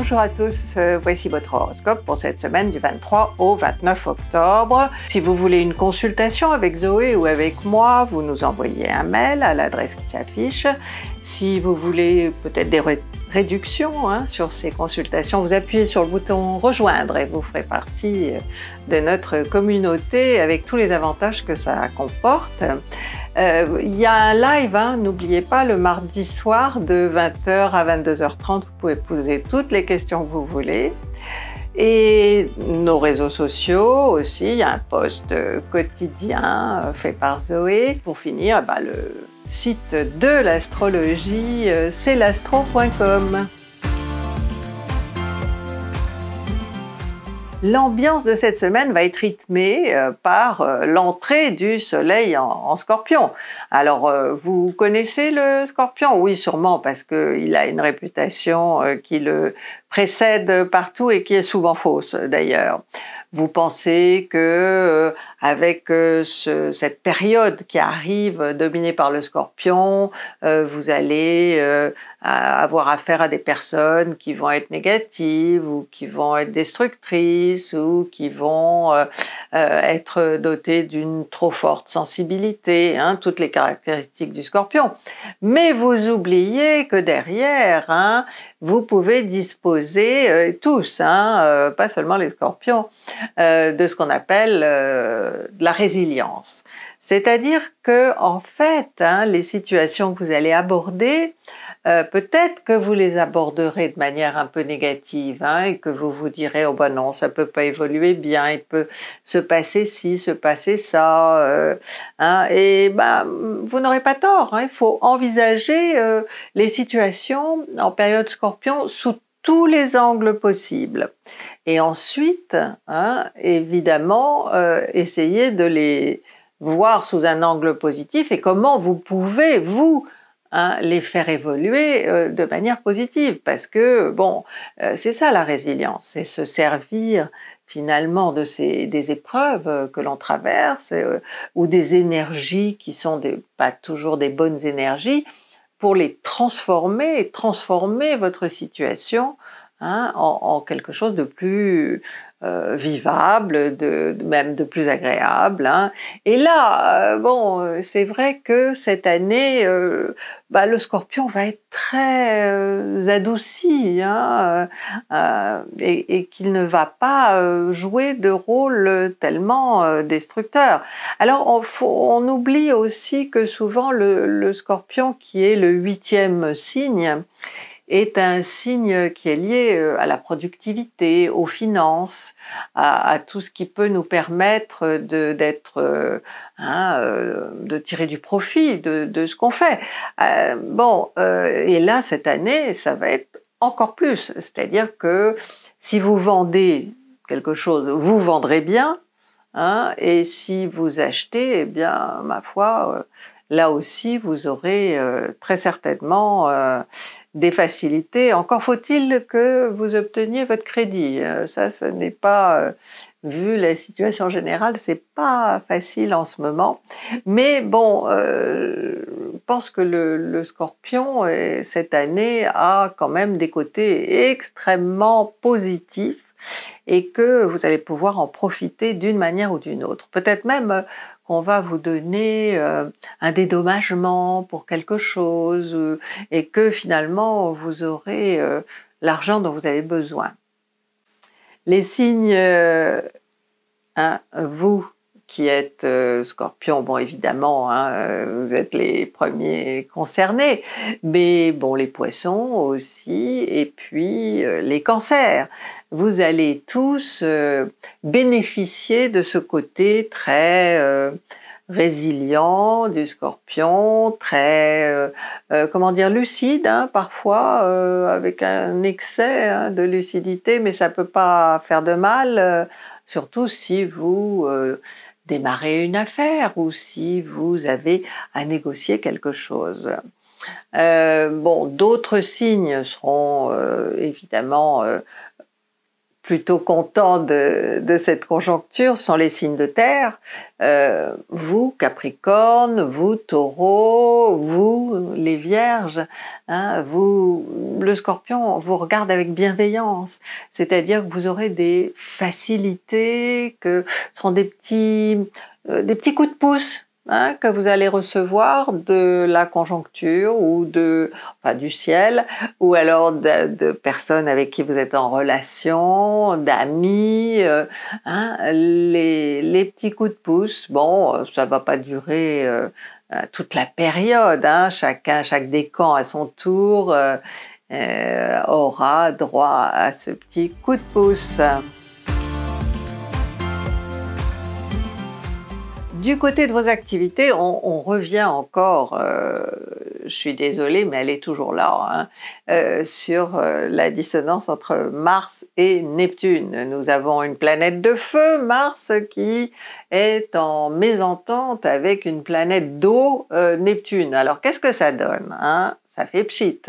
Bonjour à tous, euh, voici votre horoscope pour cette semaine du 23 au 29 octobre. Si vous voulez une consultation avec Zoé ou avec moi, vous nous envoyez un mail à l'adresse qui s'affiche. Si vous voulez peut-être des réduction hein, sur ces consultations. Vous appuyez sur le bouton rejoindre et vous ferez partie euh, de notre communauté avec tous les avantages que ça comporte. Euh, il y a un live, hein, n'oubliez pas, le mardi soir de 20h à 22h30. Vous pouvez poser toutes les questions que vous voulez. Et nos réseaux sociaux aussi, il y a un post euh, quotidien fait par Zoé. Pour finir, bah, le site de l'astrologie, euh, c'est l'astro.com. L'ambiance de cette semaine va être rythmée euh, par euh, l'entrée du Soleil en, en, Scorpion. Alors, vous connaissez le Scorpion Oui, sûrement, parce qu'il a une réputation qui le précède euh, partout et qui est souvent fausse d'ailleurs. Vous pensez que euh, avec euh, cette période qui arrive dominée par le scorpion, vous allez avoir affaire à des personnes qui vont être négatives ou qui vont être destructrices ou qui vont être dotées d'une trop forte sensibilité, hein, toutes les caractéristiques du scorpion. Mais vous oubliez que derrière, hein, vous pouvez disposer euh, tous, hein, euh, pas seulement les scorpions, euh, de ce qu'on appelle la résilience. C'est-à-dire que, en fait, hein, les situations que vous allez aborder, peut-être que vous les aborderez de manière un peu négative hein, et que vous vous direz oh ben non ça peut pas évoluer bien il peut se passer ci se passer ça et ben vous n'aurez pas tort il faut envisager les situations en période Scorpion sous tous les angles possibles. Et ensuite, hein, évidemment, euh, essayer de les voir sous un angle positif et comment vous pouvez, vous, hein, les faire évoluer euh, de manière positive parce que bon euh, c'est ça la résilience c'est se servir finalement de ces des épreuves que l'on traverse ou des énergies qui sont pas toujours des bonnes énergies pour les transformer, transformer votre situation hein, en, quelque chose de plus euh, vivable, de, même de plus agréable. Hein. Et là, euh, bon, euh, c'est vrai que cette année, bah, le Scorpion va être très adouci hein, et, qu'il ne va pas jouer de rôle tellement destructeur. Alors, on, oublie aussi que souvent le, le Scorpion, qui est le huitième signe, est un signe qui est lié euh, à la productivité, aux finances, à, tout ce qui peut nous permettre d'être, euh, hein, euh, de tirer du profit de, de ce qu'on fait. bon, et là cette année, ça va être encore plus. C'est-à-dire que si vous vendez quelque chose, vous vendrez bien, hein, et si vous achetez, eh bien, ma foi là aussi, vous aurez euh, très certainement euh, des facilités. Encore faut-il que vous obteniez votre crédit. Euh, ça, ce n'est pas, vu la situation générale, c'est pas facile en ce moment. Mais bon, je pense que le scorpion, cette année, a quand même des côtés extrêmement positifs et que vous allez pouvoir en profiter d'une manière ou d'une autre. Peut-être même va vous donner euh, un dédommagement pour quelque chose euh, et que finalement vous aurez euh, l'argent dont vous avez besoin. Les signes, vous qui êtes scorpion, bon évidemment, hein, vous êtes les premiers concernés, mais bon les poissons aussi, et puis les cancers vous allez tous euh, bénéficier de ce côté très euh, résilient du scorpion, très, euh, comment dire, lucide, hein, parfois avec un excès hein, de lucidité, mais ça peut pas faire de mal, surtout si vous démarrez une affaire ou si vous avez à négocier quelque chose. bon, d'autres signes seront évidemment plutôt content de, cette conjoncture sans les signes de terre, euh, vous Capricorne, vous Taureau, vous les Vierges, hein, vous le Scorpion vous regarde avec bienveillance, c'est-à-dire que vous aurez des facilités que sont des petits euh, des petits coups de pouce Hein, que vous allez recevoir de la conjoncture ou de, enfin, du ciel, ou alors de, personnes avec qui vous êtes en relation, d'amis, euh, hein, les, les, petits coups de pouce. Bon, euh, ça ne va pas durer. Euh, toute la période, hein. chacun, chaque décan à son tour aura droit à ce petit coup de pouce. Du côté de vos activités, on, revient encore, euh, je suis désolée, mais elle est toujours là, hein, euh, sur euh, la dissonance entre Mars et Neptune. Nous avons une planète de feu, Mars, qui est en mésentente avec une planète d'eau, Neptune. Alors qu'est-ce que ça donne hein Ça fait pchit.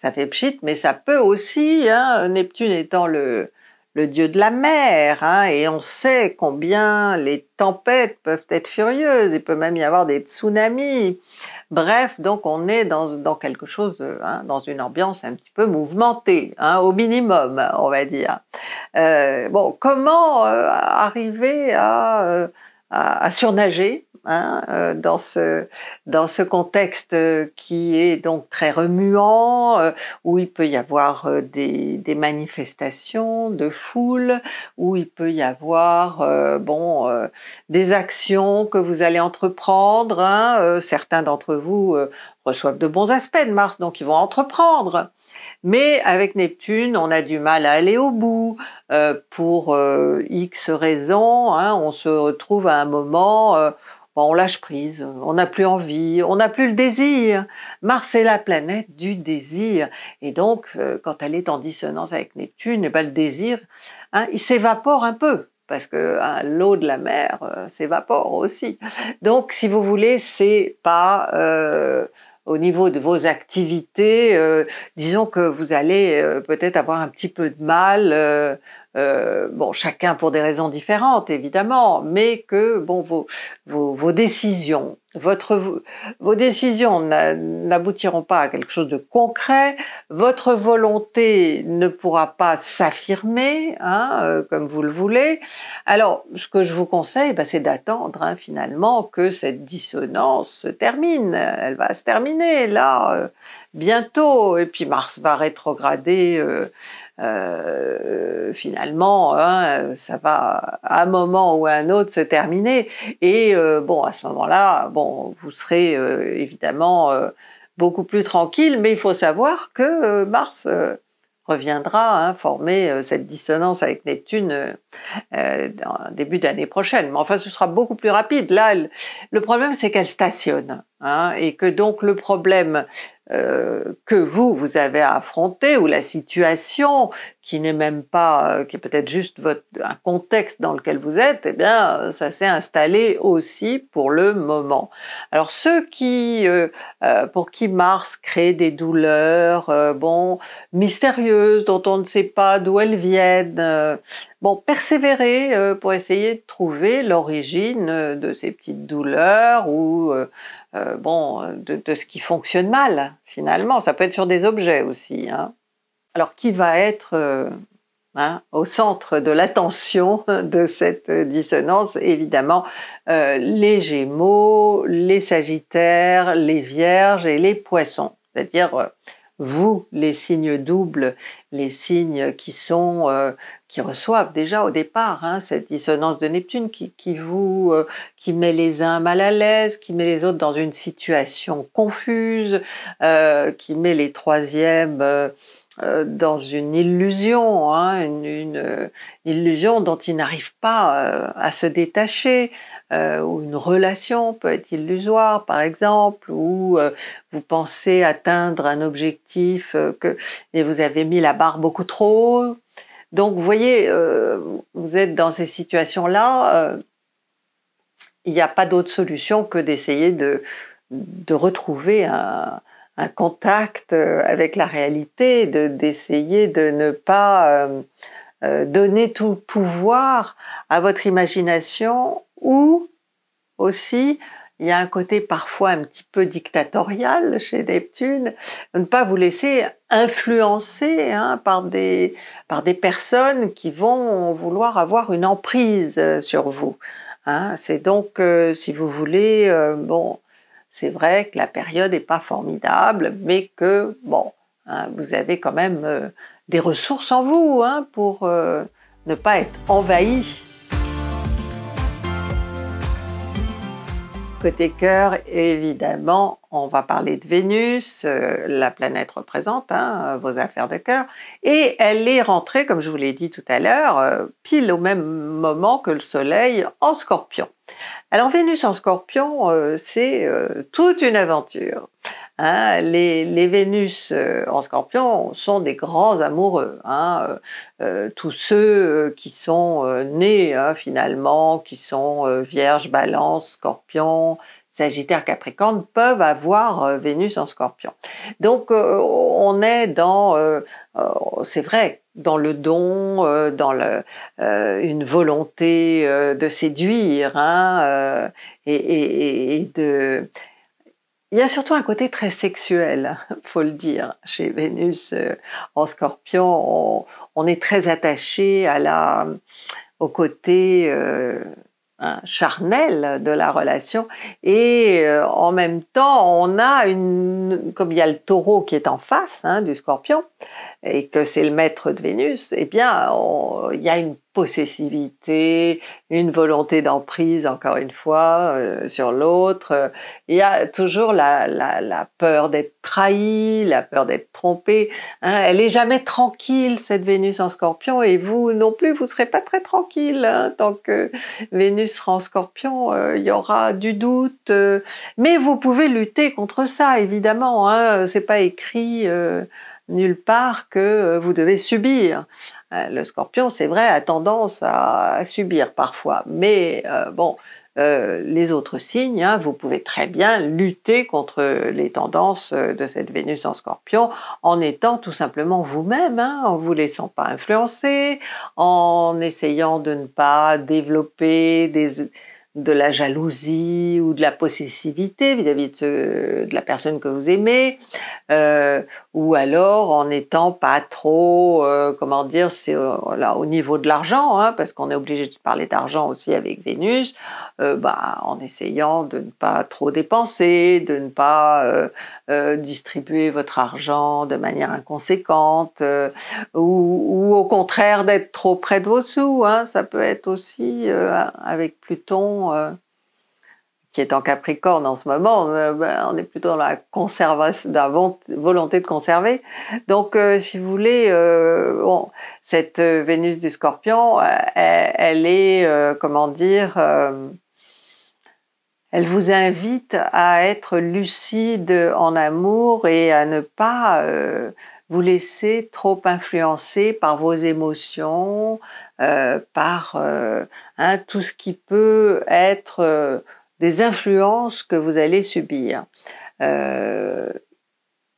Ça fait pchit, mais ça peut aussi, hein, Neptune étant le, le dieu de la mer, hein, et on sait combien les tempêtes peuvent être furieuses, il peut même y avoir des tsunamis. Bref, donc on est dans, dans quelque chose, euh, hein, dans une ambiance un petit peu mouvementée, hein, au minimum, on va dire. Euh, bon, comment euh, arriver à, à surnager Hein, euh, dans, ce, dans ce contexte euh, qui est donc très remuant, euh, où il peut y avoir des, des manifestations de foule, où il peut y avoir bon, des actions que vous allez entreprendre. Hein, certains d'entre vous reçoivent de bons aspects de Mars, donc ils vont entreprendre. Mais avec Neptune, on a du mal à aller au bout. pour X raisons, hein, on se retrouve à un moment on lâche prise, on n'a plus envie, on n'a plus le désir. Mars est la planète du désir. Et donc, euh, quand elle est en dissonance avec Neptune, et eh ben, le désir, hein, il s'évapore un peu parce que hein, l'eau de la mer euh, s'évapore aussi. Donc, si vous voulez, c'est pas euh, au niveau de vos activités, disons que vous allez peut-être avoir un petit peu de mal euh, bon, chacun pour des raisons différentes évidemment, mais que bon vos, vos, vos décisions, votre, vos décisions n'aboutiront pas à quelque chose de concret, votre volonté ne pourra pas s'affirmer hein, euh, comme vous le voulez. Alors, ce que je vous conseille, bah, c'est d'attendre hein, finalement que cette dissonance se termine. Elle va se terminer là, euh, bientôt, et puis Mars va rétrograder. Euh, finalement, hein, ça va à un moment ou à un autre se terminer. Et bon, à ce moment-là, vous serez euh, évidemment euh, beaucoup plus tranquille, mais il faut savoir que euh, Mars reviendra hein, former cette dissonance avec Neptune début d'année prochaine. Mais enfin, ce sera beaucoup plus rapide. Là, le problème, c'est qu'elle stationne hein, et que donc le problème euh, que vous, vous avez à affronter ou la situation qui n'est même pas, euh, qui est peut-être juste votre, un contexte dans lequel vous êtes, eh bien, euh, ça s'est installé aussi pour le moment. Alors ceux qui, pour qui Mars crée des douleurs, bon, mystérieuses, dont on ne sait pas d'où elles viennent, Bon, persévérer euh, pour essayer de trouver l'origine euh, de ces petites douleurs ou euh, bon, de, ce qui fonctionne mal finalement. Ça peut être sur des objets aussi. Hein. Alors qui va être hein, au centre de l'attention de cette dissonance Évidemment, les Gémeaux, les Sagittaires, les Vierges et les Poissons. C'est-à-dire vous, les signes doubles les signes qui sont euh, qui reçoivent déjà au départ hein, cette dissonance de Neptune qui, qui vous euh, qui met les uns mal à l'aise, qui met les autres dans une situation confuse, euh, qui met les troisièmes dans une illusion, hein, une, une, illusion dont ils n'arrivent pas à se détacher, euh, ou une relation peut être illusoire par exemple, ou euh, vous pensez atteindre un objectif euh, que et vous avez mis la barre beaucoup trop haut. Donc vous voyez, vous êtes dans ces situations-là, il n'y a pas d'autre solution que d'essayer de, retrouver un, contact avec la réalité, d'essayer de, ne pas donner tout le pouvoir à votre imagination ou aussi il y a un côté parfois un petit peu dictatorial chez Neptune, ne pas vous laisser influencer hein, par, des, par des personnes qui vont vouloir avoir une emprise euh, sur vous. Hein. C'est donc, euh, si vous voulez, euh, bon, c'est vrai que la période n'est pas formidable, mais que, bon, hein, vous avez quand même des ressources en vous pour ne pas être envahi Côté cœur, évidemment, on va parler de Vénus, euh, la planète représente hein, vos affaires de cœur, et elle est rentrée, comme je vous l'ai dit tout à l'heure, euh, pile au même moment que le Soleil en scorpion. Alors Vénus en scorpion, euh, c'est toute une aventure. Hein, les, les, Vénus euh, en scorpion sont des grands amoureux. Hein, euh, euh, tous ceux qui sont nés hein, finalement, qui sont vierge, balance, scorpion, Sagittaire, Capricorne peuvent avoir Vénus en Scorpion. Donc on est dans, c'est vrai, dans le don, dans une volonté de séduire hein, et, et, et, de il y a surtout un côté très sexuel, faut le dire. Chez Vénus euh, en Scorpion, on, est très attaché à la, au côté euh, hein, charnel de la relation, et euh, en même temps, on a une, comme il y a le Taureau qui est en face hein, du Scorpion, et que c'est le maître de Vénus, eh bien, il y a une possessivité, une volonté d'emprise, encore une fois, euh, sur l'autre. Il y a toujours la, peur d'être trahi, la peur d'être trompé. Hein. Elle n'est jamais tranquille, cette Vénus en scorpion, et vous non plus, vous ne serez pas très tranquille. Hein. Tant que Vénus sera en scorpion, euh, il y aura du doute. Euh, mais vous pouvez lutter contre ça, évidemment. Hein. C'est pas écrit nulle part que euh, vous devez subir. Euh, le scorpion, c'est vrai, a tendance à subir parfois, mais euh, bon, les autres signes, hein, vous pouvez très bien lutter contre les tendances de cette Vénus en scorpion en étant tout simplement vous-même, hein, en vous laissant pas influencer, en essayant de ne pas développer de la jalousie ou de la possessivité vis-à-vis de, la personne que vous aimez, ou alors en n'étant pas trop, euh, comment dire, c'est euh, au niveau de l'argent, hein, parce qu'on est obligé de parler d'argent aussi avec Vénus, euh, bah, en essayant de ne pas trop dépenser, de ne pas distribuer votre argent de manière inconséquente, ou, au contraire d'être trop près de vos sous, hein, ça peut être aussi avec Pluton qui est en Capricorne en ce moment, euh, ben, on est plutôt dans la conservation, dans volonté de conserver. Donc, euh, si vous voulez, euh, cette Vénus du Scorpion, elle, est, comment dire, elle vous invite à être lucide en amour et à ne pas vous laisser trop influencer par vos émotions, par hein, tout ce qui peut être des influences que vous allez subir. Euh,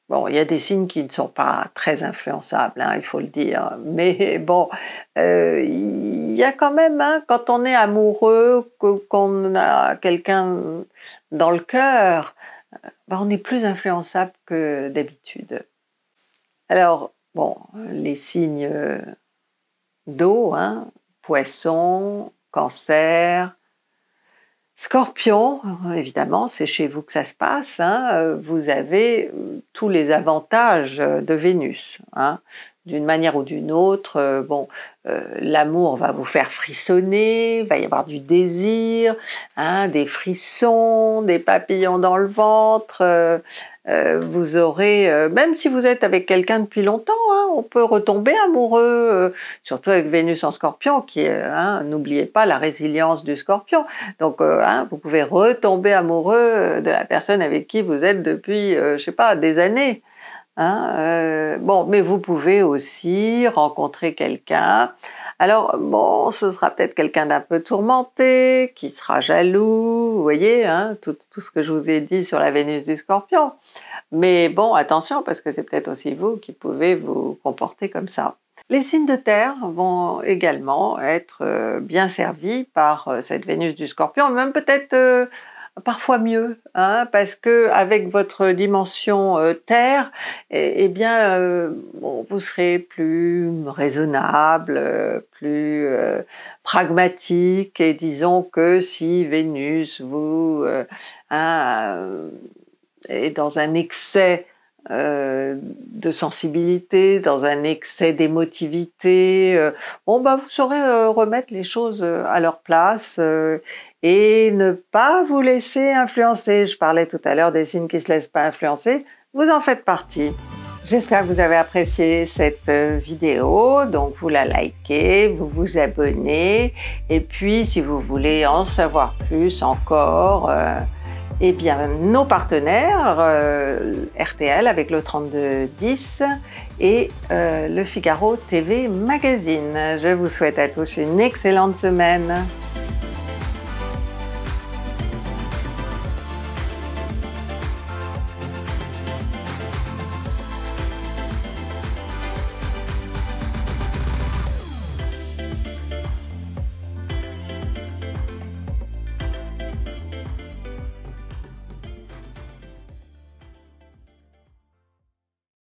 bon, il y a des signes qui ne sont pas très influençables, hein, il faut le dire, mais bon, euh, il y a quand même, hein, quand on est amoureux, qu'on a quelqu'un dans le cœur, euh, ben, on est plus influençable que d'habitude. Alors, bon, les signes d'eau, hein, poisson, cancer, Scorpion, euh, évidemment, c'est chez vous que ça se passe. Hein. Euh, vous avez euh, tous les avantages de Vénus. Hein d'une manière ou d'une autre, euh, bon, euh, l'amour va vous faire frissonner, va y avoir du désir, hein, des frissons, des papillons dans le ventre. Euh, vous aurez, même si vous êtes avec quelqu'un depuis longtemps, hein, on peut retomber amoureux, surtout avec Vénus en Scorpion, qui, hein, n'oubliez pas la résilience du Scorpion. Donc, vous pouvez retomber amoureux de la personne avec qui vous êtes depuis, je sais pas, des années. Hein, euh, bon, mais vous pouvez aussi rencontrer quelqu'un. Alors, bon, ce sera peut-être quelqu'un d'un peu tourmenté, qui sera jaloux, vous voyez, hein, tout, ce que je vous ai dit sur la Vénus du Scorpion. Mais bon, attention, parce que c'est peut-être aussi vous qui pouvez vous comporter comme ça. Les signes de terre vont également être euh, bien servis par euh, cette Vénus du Scorpion, même peut-être parfois mieux, hein, parce que avec votre dimension euh, terre, eh, eh bien, euh, vous serez plus raisonnable, euh, plus pragmatique, et disons que si Vénus vous hein, est dans un excès euh, de sensibilité, dans un excès d'émotivité. Euh, bon, bah, vous saurez euh, remettre les choses à leur place et ne pas vous laisser influencer. Je parlais tout à l'heure des signes qui ne se laissent pas influencer. Vous en faites partie. J'espère que vous avez apprécié cette vidéo, donc vous la likez, vous vous abonnez, et puis si vous voulez en savoir plus encore, eh bien, nos partenaires, euh, RTL avec le 3210 et euh, le Figaro TV Magazine. Je vous souhaite à tous une excellente semaine.